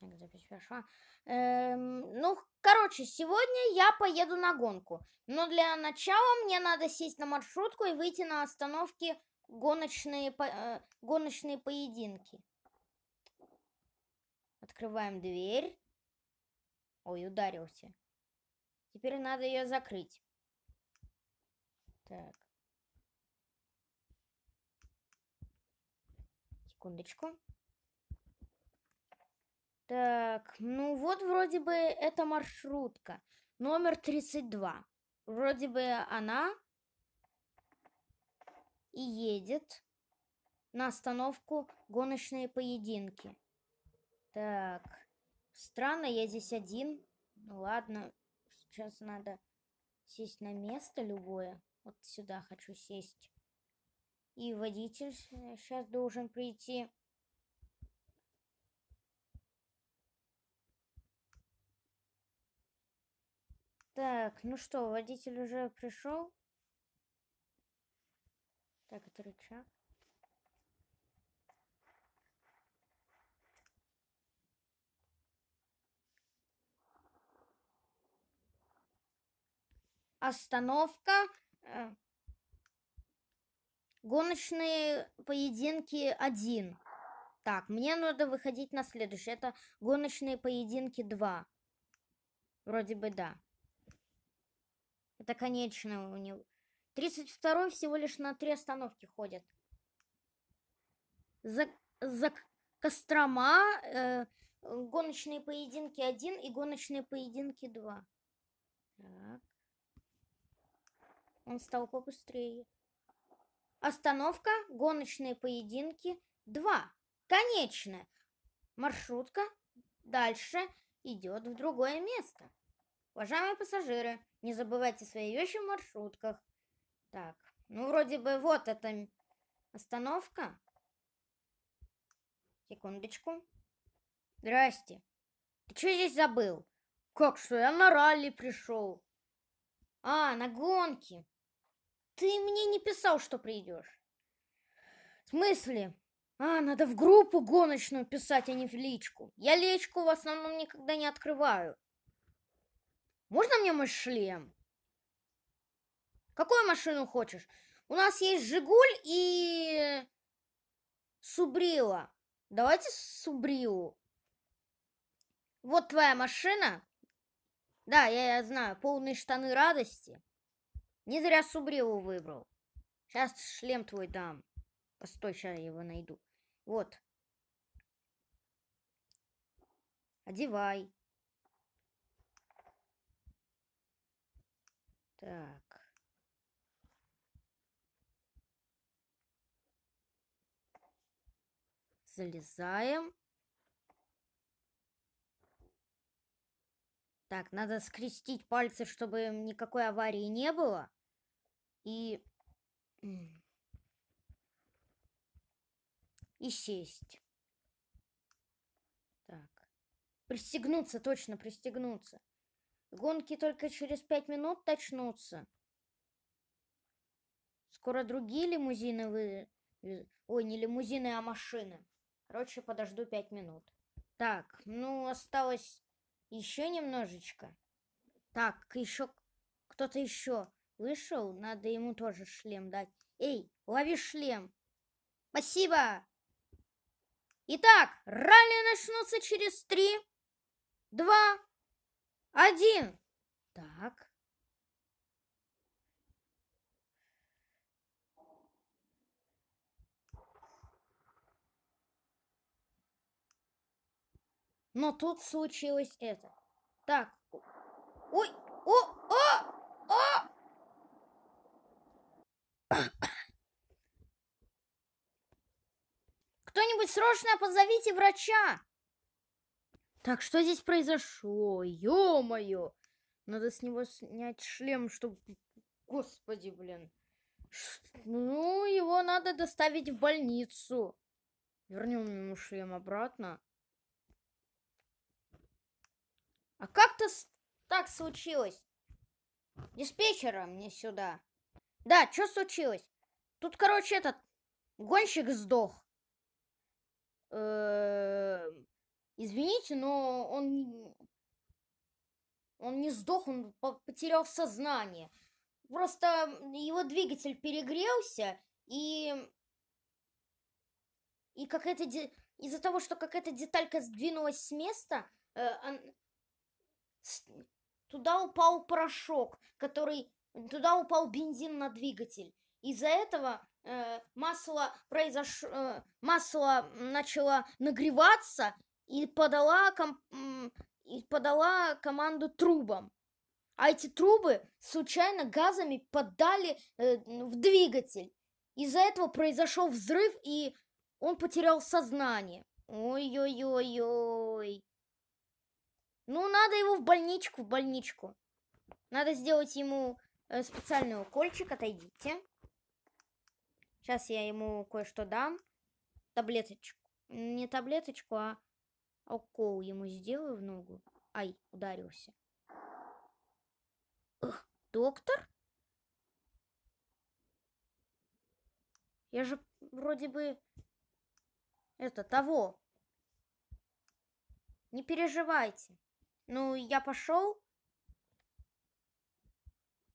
запись пошла. Эм, ну, короче, сегодня я поеду на гонку. Но для начала мне надо сесть на маршрутку и выйти на остановки гоночные, по, э, гоночные поединки. Открываем дверь. Ой, ударился. Теперь надо ее закрыть. Так. Секундочку. Так, ну вот вроде бы это маршрутка. Номер 32. Вроде бы она и едет на остановку гоночные поединки. Так, странно, я здесь один. Ну ладно, сейчас надо сесть на место любое. Вот сюда хочу сесть. И водитель сейчас э, должен прийти. Так, ну что, водитель уже пришел? Так, это рычаг. Остановка. Э, гоночные поединки один. Так, мне надо выходить на следующий. Это гоночные поединки два. Вроде бы да. Это конечное у него. 32-й всего лишь на три остановки ходит. За, за Кострома, э, гоночные поединки 1 и гоночные поединки 2. Так. Он стал побыстрее. Остановка, гоночные поединки 2. Конечная. Маршрутка дальше идет в другое место. Уважаемые пассажиры, не забывайте свои вещи в маршрутках. Так, ну вроде бы вот эта остановка. Секундочку. Здрасте. Ты что здесь забыл? Как что, я на ралли пришел. А, на гонки. Ты мне не писал, что придешь. В смысле? А, надо в группу гоночную писать, а не в личку. Я личку в основном никогда не открываю. Можно мне мой шлем? Какую машину хочешь? У нас есть Жигуль и Субрила. Давайте Субрилу. Вот твоя машина. Да, я, я знаю, полные штаны радости. Не зря Субрилу выбрал. Сейчас шлем твой дам. Постой, сейчас я его найду. Вот. Одевай. Так. Залезаем. Так, надо скрестить пальцы, чтобы никакой аварии не было. И... И сесть. Так. Пристегнуться, точно пристегнуться. Гонки только через пять минут точнутся. Скоро другие лимузины вы... Э, ой, не лимузины, а машины. Короче, подожду пять минут. Так, ну, осталось еще немножечко. Так, еще кто-то еще вышел. Надо ему тоже шлем дать. Эй, лови шлем. Спасибо. Итак, ралли начнутся через три, два, один. Так. Но тут случилось это. Так. Ой! О! О! О! Кто-нибудь срочно позовите врача! Так, что здесь произошло? Ё-моё! Надо с него снять шлем, чтобы... Господи, блин. Ну, его надо доставить в больницу. Вернем ему шлем обратно. А как-то так случилось. Диспетчера мне сюда. Да, что случилось? Тут, короче, этот гонщик сдох. Э Извините, но он не... Он не сдох, он потерял сознание. Просто его двигатель перегрелся, и... И как это Де... Из-за того, что какая-то деталька сдвинулась с места, э, он... с... туда упал порошок, который... Туда упал бензин на двигатель. Из-за этого э, масло, произош... э, масло начало нагреваться, и подала, ком и подала команду трубам. А эти трубы случайно газами поддали э, в двигатель. Из-за этого произошел взрыв, и он потерял сознание. Ой-ой-ой-ой. Ну, надо его в больничку, в больничку. Надо сделать ему э, специальный укольчик, отойдите. Сейчас я ему кое-что дам. Таблеточку. Не таблеточку, а а укол ему сделаю в ногу. Ай, ударился. Эх, доктор? Я же вроде бы это того. Не переживайте. Ну, я пошел.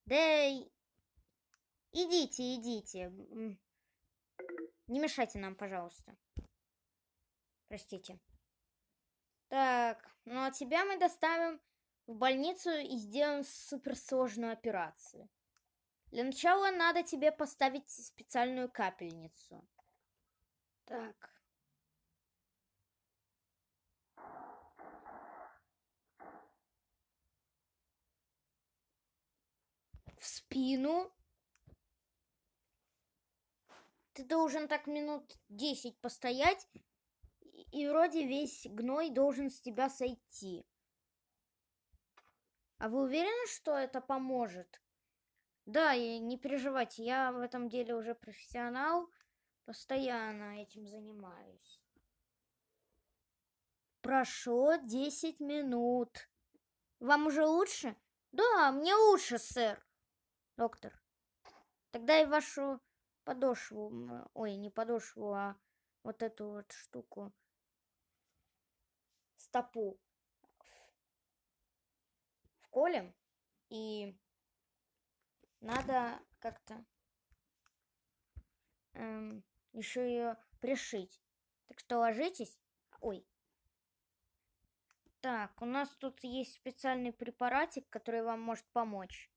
Да идите, идите. Не мешайте нам, пожалуйста. Простите. Так, ну а тебя мы доставим в больницу и сделаем суперсложную операцию. Для начала надо тебе поставить специальную капельницу. Так. В спину. Ты должен так минут 10 постоять, и вроде весь гной должен с тебя сойти. А вы уверены, что это поможет? Да, и не переживайте, я в этом деле уже профессионал, постоянно этим занимаюсь. Прошло 10 минут. Вам уже лучше? Да, мне лучше, сэр. Доктор, тогда и вашу подошву, ой, не подошву, а вот эту вот штуку стопу колем и надо как-то эм, еще ее пришить. Так что ложитесь. Ой. Так, у нас тут есть специальный препаратик, который вам может помочь.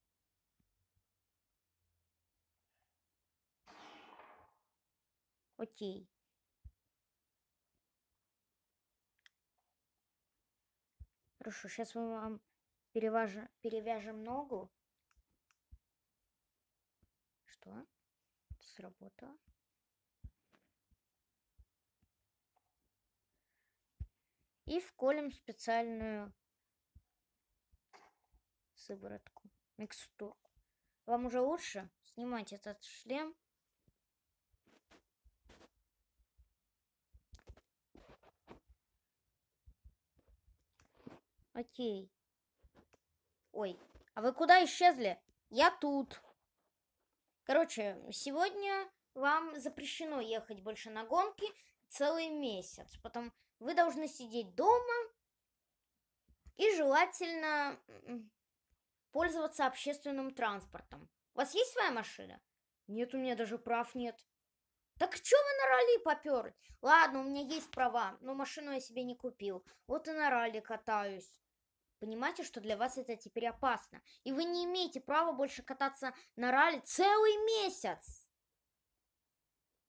Окей. Хорошо, сейчас мы вам перевяжем, перевяжем ногу. Что? Сработало. И вколем специальную сыворотку, микстуру. Вам уже лучше? снимать этот шлем. Окей. Ой, а вы куда исчезли? Я тут. Короче, сегодня вам запрещено ехать больше на гонки целый месяц. Потом вы должны сидеть дома и желательно пользоваться общественным транспортом. У вас есть своя машина? Нет, у меня даже прав нет. Так чё вы на ралли поперли? Ладно, у меня есть права, но машину я себе не купил. Вот и на ралли катаюсь. Понимаете, что для вас это теперь опасно. И вы не имеете права больше кататься на ралли целый месяц.